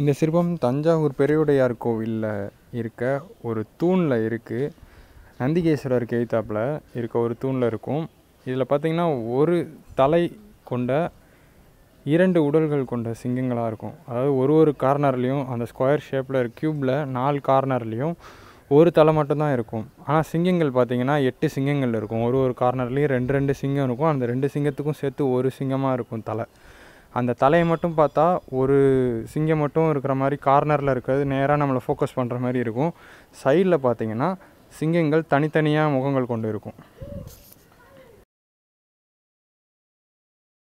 இந்த சிற்பம் தஞ்சாவூர் பெருவுடையார் கோவிலில் இருக்க ஒரு தூணில் இருக்குது நந்திகேஸ்வரர் கேத்தாப்பில் இருக்க ஒரு தூணில் இருக்கும் இதில் பார்த்திங்கன்னா ஒரு தலை கொண்ட இரண்டு உடல்கள் கொண்ட சிங்கங்களாக இருக்கும் அதாவது ஒரு ஒரு கார்னர்லேயும் அந்த ஸ்கொயர் ஷேப்பில் க்யூப்பில் நாலு கார்னர்லேயும் ஒரு தலை மட்டும்தான் இருக்கும் ஆனால் சிங்கங்கள் பார்த்திங்கன்னா எட்டு சிங்கங்கள் இருக்கும் ஒரு ஒரு கார்னர்லேயும் ரெண்டு ரெண்டு சிங்கம் இருக்கும் அந்த ரெண்டு சிங்கத்துக்கும் சேர்த்து ஒரு சிங்கமாக இருக்கும் தலை அந்த தலையை மட்டும் பார்த்தா ஒரு சிங்கம் மட்டும் இருக்கிற மாதிரி கார்னரில் இருக்கிறது நேராக நம்மளை ஃபோக்கஸ் பண்ணுற மாதிரி இருக்கும் சைடில் பார்த்திங்கன்னா சிங்கங்கள் தனித்தனியாக முகங்கள் கொண்டு இருக்கும்